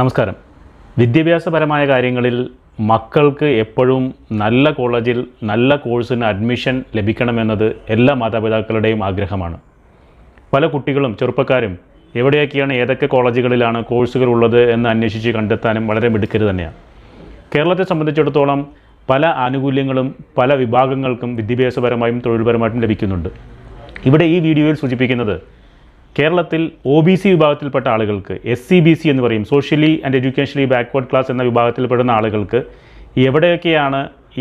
നമസ്കാരം വിദ്യാഭ്യാസപരമായ കാര്യങ്ങളിൽ മക്കൾക്ക് എപ്പോഴും നല്ല കോളേജിൽ നല്ല കോഴ്സിന് അഡ്മിഷൻ ലഭിക്കണമെന്നത് എല്ലാ മാതാപിതാക്കളുടെയും ആഗ്രഹമാണ് പല കുട്ടികളും ചെറുപ്പക്കാരും എവിടെയൊക്കെയാണ് ഏതൊക്കെ കോളേജുകളിലാണ് കോഴ്സുകൾ ഉള്ളത് എന്ന് അന്വേഷിച്ച് കണ്ടെത്താനും വളരെ മിടുക്കര് തന്നെയാണ് കേരളത്തെ സംബന്ധിച്ചിടത്തോളം പല ആനുകൂല്യങ്ങളും പല വിഭാഗങ്ങൾക്കും വിദ്യാഭ്യാസപരമായും തൊഴിൽപരമായിട്ടും ലഭിക്കുന്നുണ്ട് ഇവിടെ ഈ വീഡിയോയിൽ സൂചിപ്പിക്കുന്നത് കേരളത്തിൽ ഒ ബി സി വിഭാഗത്തിൽപ്പെട്ട ആളുകൾക്ക് എസ് സി ബി സി എന്ന് പറയും socially and educationally backward class എന്ന വിഭാഗത്തിൽപ്പെടുന്ന ആളുകൾക്ക് എവിടെയൊക്കെയാണ്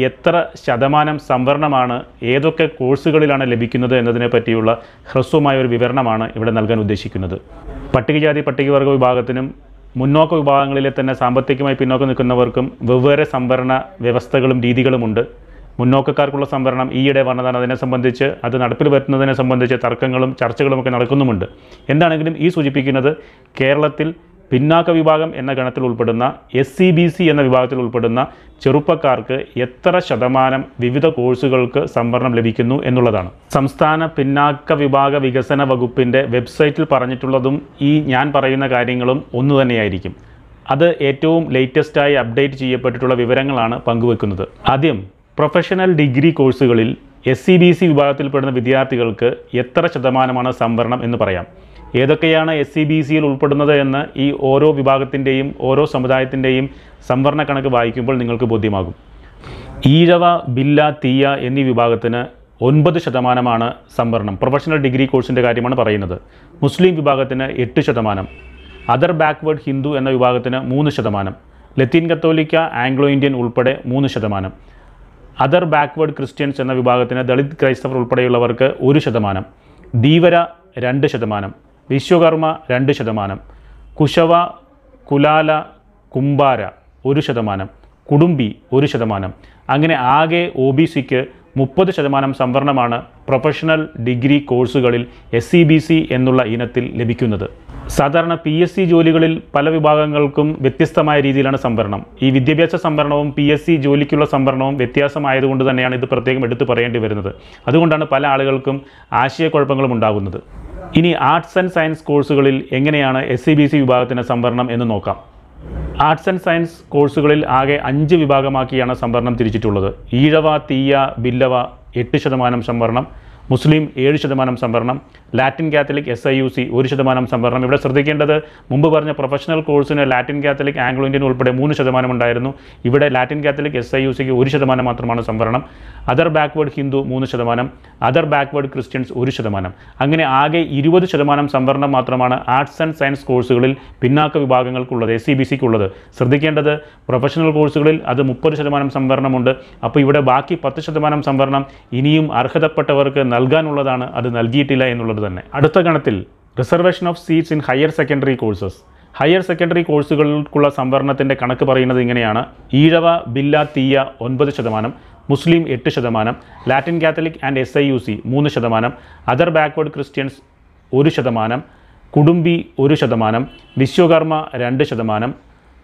എത്ര ശതമാനം സംവരണമാണ് ഏതൊക്കെ കോഴ്സുകളിലാണ് ലഭിക്കുന്നത് എന്നതിനെ പറ്റിയുള്ള ഹ്രസ്വമായ ഒരു വിവരണമാണ് ഇവിടെ നൽകാൻ ഉദ്ദേശിക്കുന്നത് പട്ടികജാതി പട്ടികവർഗ വിഭാഗത്തിനും മുന്നോക്ക വിഭാഗങ്ങളിലെ തന്നെ സാമ്പത്തികമായി പിന്നോക്കം നിൽക്കുന്നവർക്കും വെവ്വേറെ സംവരണ വ്യവസ്ഥകളും രീതികളുമുണ്ട് മുന്നോക്കക്കാർക്കുള്ള സംവരണം ഈയിടെ വന്നതാണ് അതിനെ സംബന്ധിച്ച് അത് നടപ്പിൽ വരുത്തുന്നതിനെ സംബന്ധിച്ച് തർക്കങ്ങളും ചർച്ചകളുമൊക്കെ നടക്കുന്നുമുണ്ട് എന്താണെങ്കിലും ഈ സൂചിപ്പിക്കുന്നത് കേരളത്തിൽ പിന്നാക്ക വിഭാഗം എന്ന ഗണത്തിൽ ഉൾപ്പെടുന്ന എസ് സി ബി സി എന്ന വിഭാഗത്തിൽ ഉൾപ്പെടുന്ന ചെറുപ്പക്കാർക്ക് എത്ര ശതമാനം വിവിധ കോഴ്സുകൾക്ക് സംവരണം ലഭിക്കുന്നു എന്നുള്ളതാണ് സംസ്ഥാന പിന്നാക്ക വിഭാഗ വികസന വകുപ്പിൻ്റെ വെബ്സൈറ്റിൽ പറഞ്ഞിട്ടുള്ളതും ഈ ഞാൻ പറയുന്ന കാര്യങ്ങളും ഒന്നു തന്നെയായിരിക്കും അത് ഏറ്റവും ലേറ്റസ്റ്റായി അപ്ഡേറ്റ് ചെയ്യപ്പെട്ടിട്ടുള്ള വിവരങ്ങളാണ് പങ്കുവെക്കുന്നത് ആദ്യം പ്രൊഫഷണൽ ഡിഗ്രി കോഴ്സുകളിൽ എസ് സി ബി സി വിഭാഗത്തിൽപ്പെടുന്ന വിദ്യാർത്ഥികൾക്ക് എത്ര ശതമാനമാണ് സംവരണം എന്ന് പറയാം ഏതൊക്കെയാണ് എസ് സി ബി സിയിൽ ഉൾപ്പെടുന്നത് എന്ന് ഈ ഓരോ വിഭാഗത്തിൻ്റെയും ഓരോ സമുദായത്തിൻ്റെയും സംവരണ കണക്ക് വായിക്കുമ്പോൾ നിങ്ങൾക്ക് ബോധ്യമാകും ഈഴവ ബില്ല തീയ എന്നീ വിഭാഗത്തിന് ഒൻപത് ശതമാനമാണ് സംവരണം പ്രൊഫഷണൽ ഡിഗ്രി കോഴ്സിൻ്റെ കാര്യമാണ് പറയുന്നത് മുസ്ലിം വിഭാഗത്തിന് എട്ട് ശതമാനം അതർ ബാക്ക്വേർഡ് ഹിന്ദു എന്ന വിഭാഗത്തിന് മൂന്ന് ശതമാനം ലത്തീൻ കത്തോലിക്ക ആംഗ്ലോ ഇന്ത്യൻ ഉൾപ്പെടെ മൂന്ന് ശതമാനം അതർ ബാക്ക്വേഡ് ക്രിസ്ത്യൻസ് എന്ന വിഭാഗത്തിന് ദളിത് ക്രൈസ്തവർ ഉൾപ്പെടെയുള്ളവർക്ക് ഒരു ശതമാനം ധീവര രണ്ട് ശതമാനം വിശ്വകർമ്മ രണ്ട് ശതമാനം കുശവ കുലാല കുംബാര ഒരു ശതമാനം കുടുംബി ഒരു ശതമാനം അങ്ങനെ ആകെ ഒ ബി സിക്ക് മുപ്പത് ശതമാനം സംവരണമാണ് പ്രൊഫഷണൽ ഡിഗ്രി കോഴ്സുകളിൽ എസ് സി ബി സി എന്നുള്ള ഇനത്തിൽ ലഭിക്കുന്നത് സാധാരണ പി എസ് സി ജോലികളിൽ പല വിഭാഗങ്ങൾക്കും വ്യത്യസ്തമായ രീതിയിലാണ് സംവരണം ഈ വിദ്യാഭ്യാസ സംവരണവും പി എസ് സി ജോലിക്കുള്ള സംവരണവും വ്യത്യാസമായതുകൊണ്ട് തന്നെയാണ് ഇത് പ്രത്യേകം എടുത്തു പറയേണ്ടി വരുന്നത് അതുകൊണ്ടാണ് പല ആളുകൾക്കും ആശയക്കുഴപ്പങ്ങളും ഉണ്ടാകുന്നത് ഇനി ആർട്സ് ആൻഡ് സയൻസ് കോഴ്സുകളിൽ എങ്ങനെയാണ് S C e B C വിഭാഗത്തിന് സംവരണം എന്ന് നോക്കാം ആർട്സ് ആൻഡ് സയൻസ് കോഴ്സുകളിൽ ആകെ അഞ്ച് വിഭാഗമാക്കിയാണ് സംവരണം തിരിച്ചിട്ടുള്ളത് ഈഴവ തീയ ബില്ലവ എട്ട് ശതമാനം സംവരണം മുസ്ലിം ഏഴ് ശതമാനം സംവരണം Latin Catholic S I U C ഒരു ശതമാനം സംവരണം ഇവിടെ ശ്രദ്ധിക്കേണ്ടത് മുമ്പ് പറഞ്ഞ പ്രൊഫഷണൽ കോഴ്സിന് ലാറ്റിൻ കാത്തലിക് ആംഗ്ലോ ഇന്ത്യൻ ഉൾപ്പെടെ മൂന്ന് ശതമാനം ഉണ്ടായിരുന്നു ഇവിടെ Latin Catholic S I U സിക്ക് ഒരു ശതമാനം മാത്രമാണ് സംവരണം അതർ ബാക്ക്വേഡ് ഹിന്ദു മൂന്ന് ശതമാനം അതർ ബാക്ക്വേഡ് ക്രിസ്ത്യൻസ് ഒരു ശതമാനം അങ്ങനെ ആകെ ഇരുപത് ശതമാനം സംവരണം മാത്രമാണ് ആർട്സ് ആൻഡ് സയൻസ് കോഴ്സുകളിൽ പിന്നാക്ക വിഭാഗങ്ങൾക്കുള്ളത് എസ് സി ബി സിക്കുള്ളത് ശ്രദ്ധിക്കേണ്ടത് പ്രൊഫഷണൽ കോഴ്സുകളിൽ അത് മുപ്പത് ശതമാനം സംവരണമുണ്ട് അപ്പോൾ ഇവിടെ ബാക്കി പത്ത് ശതമാനം സംവരണം ഇനിയും അർഹതപ്പെട്ടവർക്ക് നൽകാനുള്ളതാണ് അത് നൽകിയിട്ടില്ല എന്നുള്ളത് തന്നെ അടുത്ത ഗണത്തിൽ reservation of seats in higher secondary courses higher secondary കോഴ്സുകൾക്കുള്ള സംവരണത്തിൻ്റെ കണക്ക് പറയുന്നത് ഇങ്ങനെയാണ് ഈഴവ ബില്ല തീയ ഒൻപത് ശതമാനം മുസ്ലിം എട്ട് ശതമാനം Latin Catholic and S I U C മൂന്ന് ശതമാനം അതർ ബാക്ക്വേഡ് ക്രിസ്ത്യൻസ് ഒരു ശതമാനം കുടുംബി ഒരു ശതമാനം വിശ്വകർമ്മ രണ്ട് ശതമാനം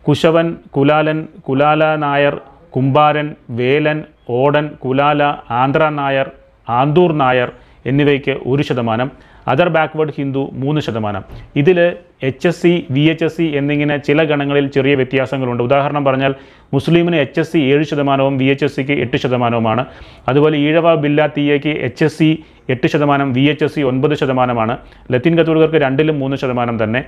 കുശവൻ കുലാലൻ കുലാല നായർ കുമ്പാരൻ വേലൻ ഓടൻ കുലാല ആന്ധ്ര നായർ ആന്തൂർ നായർ എന്നിവയ്ക്ക് ഒരു ശതമാനം അതർ ബാക്ക്വേർഡ് ഹിന്ദു മൂന്ന് ശതമാനം ഇതിൽ H S C V H S C എന്നിങ്ങനെ ചില ഗണങ്ങളിൽ ചെറിയ വ്യത്യാസങ്ങളുണ്ട് ഉദാഹരണം പറഞ്ഞാൽ മുസ്ലിമിന് എച്ച് എസ് സി ഏഴ് ശതമാനവും വി എച്ച് എസ് സിക്ക് എട്ട് ശതമാനവുമാണ് അതുപോലെ ഈഴവ ബില്ല തീയയ്ക്ക് എച്ച് എസ് സി എട്ട് ശതമാനം വി എച്ച് എസ് സി ഒൻപത് ശതമാനമാണ് ലത്തീൻ കത്തോലിക്കർക്ക് രണ്ടിലും മൂന്ന് ശതമാനം തന്നെ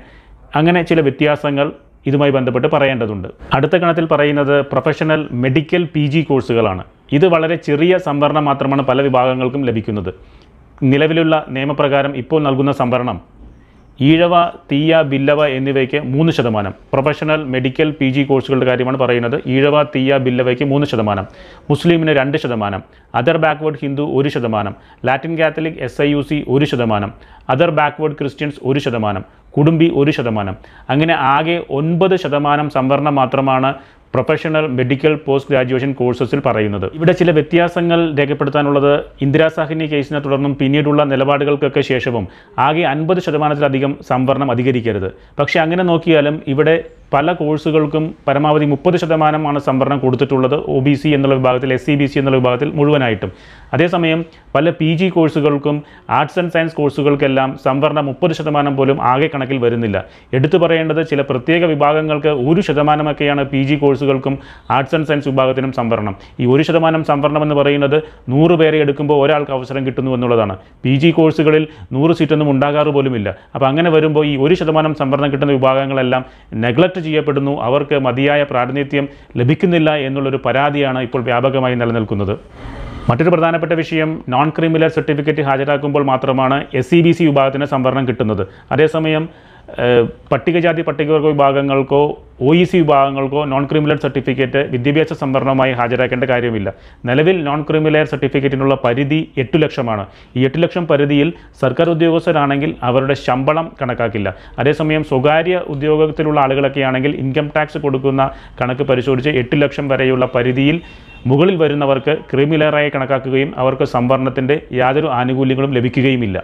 അങ്ങനെ ചില വ്യത്യാസങ്ങൾ ഇതുമായി ബന്ധപ്പെട്ട് പറയേണ്ടതുണ്ട് അടുത്ത ഗണത്തിൽ പറയുന്നത് പ്രൊഫഷണൽ മെഡിക്കൽ പി കോഴ്സുകളാണ് ഇത് വളരെ ചെറിയ സംവരണം മാത്രമാണ് പല വിഭാഗങ്ങൾക്കും ലഭിക്കുന്നത് നിലവിലുള്ള നിയമപ്രകാരം ഇപ്പോൾ നൽകുന്ന സംവരണം ഈഴവ തീയ ബില്ലവ എന്നിവയ്ക്ക് മൂന്ന് ശതമാനം പ്രൊഫഷണൽ മെഡിക്കൽ പി ജി കോഴ്സുകളുടെ കാര്യമാണ് പറയുന്നത് ഈഴവ തീയ ബില്ലവയ്ക്ക് മൂന്ന് ശതമാനം മുസ്ലിമിന് രണ്ട് ശതമാനം അതർ ബാക്ക്വേർഡ് ഹിന്ദു ഒരു ശതമാനം Latin Catholic S I U C ഒരു ശതമാനം അതർ ബാക്ക്വേർഡ് ക്രിസ്ത്യൻസ് ഒരു ശതമാനം കുടുംബി ഒരു ശതമാനം അങ്ങനെ ആകെ ഒൻപത് ശതമാനം സംവരണം മാത്രമാണ് പ്രൊഫഷണൽ മെഡിക്കൽ പോസ്റ്റ് ഗ്രാജുവേഷൻ കോഴ്സസിൽ പറയുന്നത് ഇവിടെ ചില വ്യത്യാസങ്ങൾ രേഖപ്പെടുത്താനുള്ളത് ഇന്ദിരാ സാഹിനി കേസിനെ തുടർന്നും പിന്നീടുള്ള നിലപാടുകൾക്കൊക്കെ ശേഷവും ആകെ അൻപത് ശതമാനത്തിലധികം സംവരണം അധികരിക്കരുത് പക്ഷേ അങ്ങനെ നോക്കിയാലും ഇവിടെ പല കോഴ്സുകൾക്കും പരമാവധി മുപ്പത് ശതമാനമാണ് സംവരണം കൊടുത്തിട്ടുള്ളത് ഒ ബി സി എന്നുള്ള വിഭാഗത്തിൽ എസ് സി ബി സി എന്നുള്ള വിഭാഗത്തിൽ മുഴുവനായിട്ടും അതേസമയം പല പി ജി കോഴ്സുകൾക്കും ആർട്സ് ആൻഡ് സയൻസ് കോഴ്സുകൾക്കെല്ലാം സംവരണം മുപ്പത് ശതമാനം പോലും ആകെ കണക്കിൽ വരുന്നില്ല എടുത്തു പറയേണ്ടത് ചില പ്രത്യേക വിഭാഗങ്ങൾക്ക് ഒരു ശതമാനമൊക്കെയാണ് പി ജി കോഴ്സുകൾക്കും ആർട്സ് ആൻഡ് സയൻസ് വിഭാഗത്തിനും സംവരണം ഈ ഒരു ശതമാനം സംവരണം എന്ന് പറയുന്നത് നൂറ് പേരെ എടുക്കുമ്പോൾ ഒരാൾക്ക് അവസരം കിട്ടുന്നു എന്നുള്ളതാണ് പി ജി കോഴ്സുകളിൽ നൂറ് സീറ്റൊന്നും ഉണ്ടാകാറ് പോലുമില്ല അപ്പോൾ അങ്ങനെ വരുമ്പോൾ ഈ ഒരു ശതമാനം സംവരണം കിട്ടുന്ന വിഭാഗങ്ങളെല്ലാം നെഗ്ലക്ട് അലർട്ട് ചെയ്യപ്പെടുന്നു അവർക്ക് മതിയായ പ്രാതിനിധ്യം ലഭിക്കുന്നില്ല എന്നുള്ളൊരു പരാതിയാണ് ഇപ്പോൾ വ്യാപകമായി നിലനിൽക്കുന്നത് മറ്റൊരു പ്രധാനപ്പെട്ട വിഷയം നോൺ ക്രിമിനൽ സർട്ടിഫിക്കറ്റ് ഹാജരാക്കുമ്പോൾ മാത്രമാണ് എസ് സി ബി സി വിഭാഗത്തിന് സംവരണം കിട്ടുന്നത് അതേസമയം പട്ടികജാതി പട്ടികവർഗ വിഭാഗങ്ങൾക്കോ ഒ ഇ സി വിഭാഗങ്ങൾക്കോ നോൺ ക്രിമിനൽ സർട്ടിഫിക്കറ്റ് വിദ്യാഭ്യാസ സംവരണവുമായി ഹാജരാക്കേണ്ട കാര്യമില്ല നിലവിൽ നോൺ ക്രിമിനൽ സർട്ടിഫിക്കറ്റിനുള്ള പരിധി എട്ട് ലക്ഷമാണ് ഈ എട്ട് ലക്ഷം പരിധിയിൽ സർക്കാർ ഉദ്യോഗസ്ഥരാണെങ്കിൽ അവരുടെ ശമ്പളം കണക്കാക്കില്ല അതേസമയം സ്വകാര്യ ഉദ്യോഗത്തിലുള്ള ആളുകളൊക്കെയാണെങ്കിൽ ഇൻകം ടാക്സ് കൊടുക്കുന്ന കണക്ക് പരിശോധിച്ച് എട്ട് ലക്ഷം വരെയുള്ള പരിധിയിൽ മുകളിൽ വരുന്നവർക്ക് ക്രിമിനലറായി കണക്കാക്കുകയും അവർക്ക് സംവരണത്തിൻ്റെ യാതൊരു ആനുകൂല്യങ്ങളും ലഭിക്കുകയുമില്ല